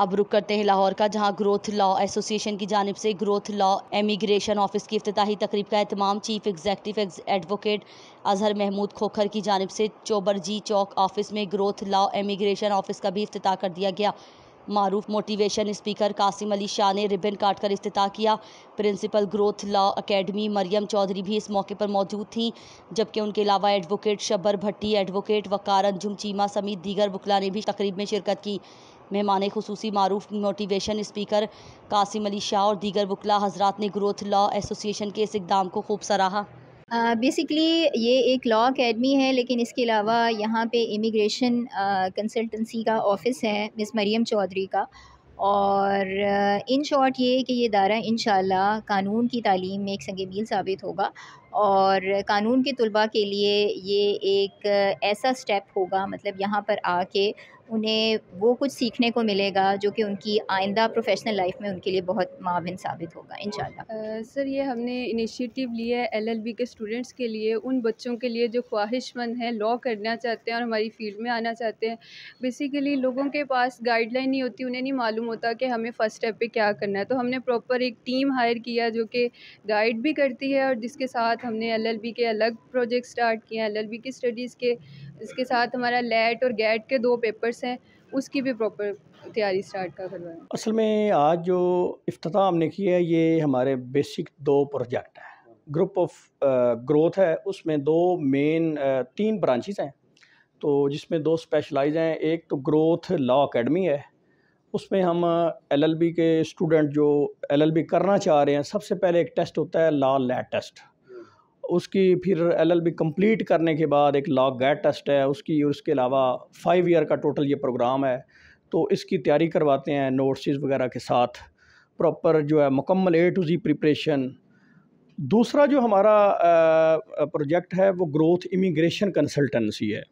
अब रुक करते हैं लाहौर का जहां ग्रोथ लॉ एसोसिएशन की जानब से ग्रोथ लॉ एमिग्रेशन ऑफिस की अफ्ताही तकरीब का अहतमाम chief executive advocate Azhar Mahmood Khokhar की जानब से चोबरजी चौक ऑफिस में ग्रोथ लॉ एमिग्रेशन ऑफिस का भी अफ्ताह कर दिया गया मरूफ मोटिवेशन स्पीकर कासिम अली शाह ने रिबन काटकर इस्तः किया principal growth law academy Maryam Chaudhry भी इस मौके पर मौजूद थीं जबकि उनके अलावा एडवोकेट शब्बर भट्टी एडवोकेट वकार अंजुम चीमा समेत दीगर वकला ने भी तकरीब में शिरकत की मेहमान खसूसी मरूफ मोटिवेशन स्पीकर कासिम अली शाह और दीगर वकला हजरात ने ग्रोथ लॉ एसोसिएशन के इस इकदाम को खूब सराहा बेसिकली ये एक लॉ अकेडमी है लेकिन इसके अलावा यहाँ पे इमिग्रेशन कंसल्टेंसी का ऑफिस है मिस मरीम चौधरी का और इन शॉर्ट ये कि ये दायरा इन कानून की तालीम में एक संग मील साबित होगा और कानून के तलबा के लिए ये एक ऐसा स्टेप होगा मतलब यहाँ पर आके उन्हें वो कुछ सीखने को मिलेगा जो कि उनकी आइंदा प्रोफेशनल लाइफ में उनके लिए बहुत माविन साबित होगा इन सर ये हमने इनिशिएटिव लिया है एलएलबी के स्टूडेंट्स के लिए उन बच्चों के लिए जो ख्वाहिशमंद हैं लॉ करना चाहते हैं और हमारी फील्ड में आना चाहते हैं बेसिकली लोगों के पास गाइडलाइन नहीं होती उन्हें नहीं मालूम होता कि हमें फ़र्स्ट स्टेप पर क्या करना है तो हमने प्रॉपर एक टीम हायर किया जो कि गाइड भी करती है और जिसके साथ हमने एलएलबी के अलग प्रोजेक्ट स्टार्ट किए हैं एलएलबी की स्टडीज़ के इसके साथ हमारा लेट और गेट के दो पेपर्स हैं उसकी भी प्रॉपर तैयारी स्टार्ट का करवाया असल में आज जो अफ्ताह हमने की है ये हमारे बेसिक दो प्रोजेक्ट हैं ग्रुप ऑफ ग्रोथ है उसमें दो मेन तीन ब्रांचेज हैं तो जिसमें दो स्पेशलाइज हैं एक तो ग्रोथ लॉ अकेडमी है उसमें हम एलएलबी के स्टूडेंट जो एलएलबी करना चाह रहे हैं सबसे पहले एक टेस्ट होता है लॉ लैट टेस्ट उसकी फिर एलएलबी कंप्लीट करने के बाद एक लॉक गैट टेस्ट है उसकी उसके अलावा फाइव ईयर का टोटल ये प्रोग्राम है तो इसकी तैयारी करवाते हैं नोट्स वगैरह के साथ प्रॉपर जो है मुकम्मल ए टू जी प्रिपरेशन दूसरा जो हमारा प्रोजेक्ट है वो ग्रोथ इमिग्रेशन कंसल्टेंसी है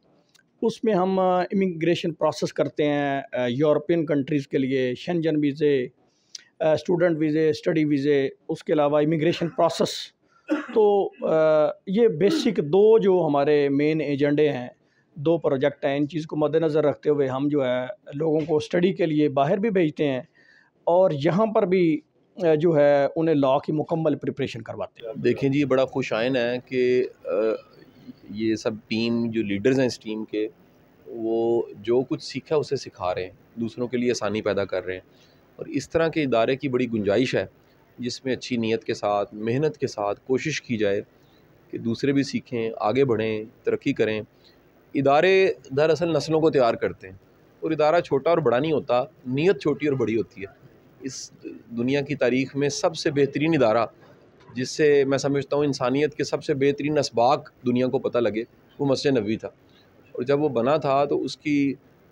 उसमें हम इमिग्रेशन प्रोसेस करते हैं यूरोपियन कंट्रीज़ के लिए शनजन वीज़े स्टूडेंट वीज़े स्टडी वीज़े उसके अलावा इमिग्रेशन प्रोसेस तो ये बेसिक दो जो हमारे मेन एजेंडे हैं दो प्रोजेक्ट हैं इन चीज़ को मद्देनज़र रखते हुए हम जो है लोगों को स्टडी के लिए बाहर भी भेजते हैं और यहाँ पर भी जो है उन्हें लॉ की मुकम्मल प्रिपरेशन करवाते हैं देखें जी बड़ा खुश आयन है कि ये सब टीम जो लीडर्स हैं इस टीम के वो जो कुछ सीखा उसे सिखा रहे हैं दूसरों के लिए आसानी पैदा कर रहे हैं और इस तरह के इदारे की बड़ी गुंजाइश है जिसमें अच्छी नीयत के साथ मेहनत के साथ कोशिश की जाए कि दूसरे भी सीखें आगे बढ़ें तरक्की करें इदारे दरअसल नस्लों को तैयार करते हैं और इदारा छोटा और बड़ा नहीं होता नीयत छोटी और बड़ी होती है इस दुनिया की तारीख में सबसे बेहतरीन इदारा जिससे मैं समझता हूँ इंसानियत के सबसे बेहतरीन इसबाक दुनिया को पता लगे वो मस्जिद नबी था और जब वो बना था तो उसकी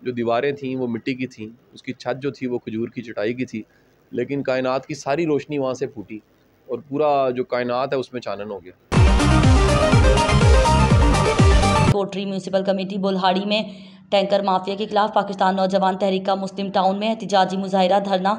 जो दीवारें थीं वो मिट्टी की थीं उसकी छत जो थी वो खजूर की चटाई की थी लेकिन कायनात की सारी रोशनी वहाँ से फूटी और पूरा जो कायनात है उसमें चानन हो गया कोटरी म्यूनसिपल कमेटी बुल्हाड़ी में टैंकर माफिया के खिलाफ पाकिस्तान नौजवान तहरीक का मुस्लिम टाउन में एहतजाजी मुजाहरा धरना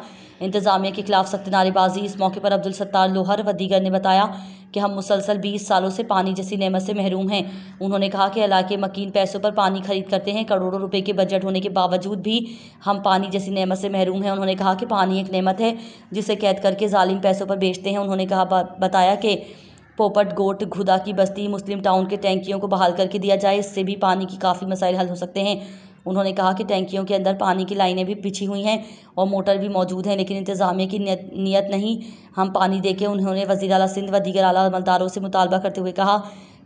इंतजामिया के खिलाफ सख्त नारेबाजी इस मौके पर अब्दुल सत्तार लोहर व दीगर ने बताया कि हम मुसलसल 20 सालों से पानी जैसी नमत से महरूम हैं उन्होंने कहा कि इलाके मकीन पैसों पर पानी खरीद करते हैं करोड़ों रुपए के बजट होने के बावजूद भी हम पानी जैसी नमत से महरूम हैं उन्होंने कहा कि पानी एक नमत है जिसे कैद करके जालिम पैसों पर बेचते हैं उन्होंने कहा बताया कि पोपट गोट घुदा की बस्ती मुस्लिम टाउन के टैंकियों को बहाल करके दिया जाए इससे भी पानी की काफ़ी मसाइल हल हो सकते हैं उन्होंने कहा कि टैंकियों के अंदर पानी की लाइनें भी पिछी हुई हैं और मोटर भी मौजूद हैं लेकिन इंतजामिया की नियत नियत नहीं हम पानी देखें उन्होंने वजी अला सिंध व दीगर अला अमलदारों से मुतालबा करते हुए कहा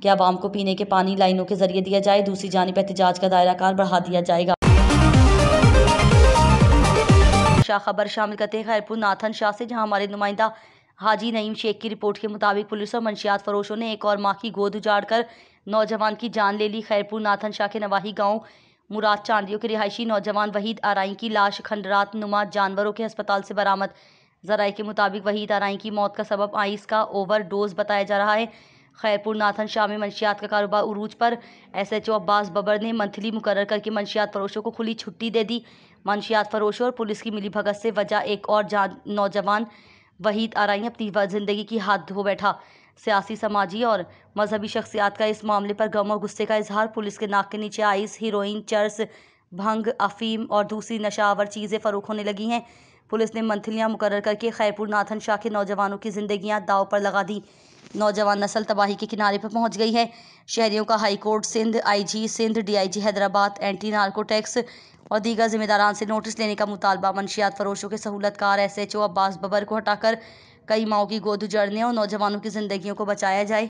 कि आवाम को पीने के पानी लाइनों के जरिए दिया जाए दूसरी जानब एहतजाज का दायरा कार बढ़ा दिया जाएगा शाह खबर शामिल करते हैं खैरपुर नाथन शाह से जहां हमारे नुमाइंदा हाजी नईम शेख की रिपोर्ट के मुताबिक पुलिस और मंशियात फरोशों ने एक और माँ की गोद उजाड़कर नौजवान की जान ले ली खैरपुर नाथन शाह के नवाही गांव मुराद चांदियों के रिहायशी नौजवान वहीद आरई की लाश खंडरात नुमा जानवरों के अस्पताल से बरामद जराए के मुताबिक वहीद आरई की मौत का सबब आइस का ओवर डोज बताया जा रहा है खैरपुर नाथन शाह में मंशियात का कारोबार उरूज पर एसएचओ अब्बास बबर ने मंथली मुकर करके मंशियात फरोशों को खुली छुट्टी दे दी मंशियात फरोशों और पुलिस की मिली भगत से वजह एक और जान नौजवान वहीद आरई अपनी ज़िंदगी की हाथ धो बैठा सियासी समाजी और मजहबी शख्सियात का इस मामले पर गम और गुस्से का इजहार पुलिस के नाक के नीचे आइस हीरोइन चर्स भंग अफीम और दूसरी नशावर चीज़ें फ़रूख होने लगी हैं पुलिस ने मंथलियाँ मुकर करके खैरपुर नाथन शाह के नौजवानों की जिंदगियाँ दाव पर लगा दी नौजवान नस्ल तबाही के किनारे पर पहुंच गई है शहरियों का high court Sindh IG Sindh DIG Hyderabad anti narcotics और दीगर जिम्मेदारान से नोटिस लेने का मुतालबा मनशियात फरोशों के सहूलतकार S H O Abbas Babar को हटाकर कई माओ की गोद उजड़ने और नौजवानों की जिंदगियों को बचाया जाए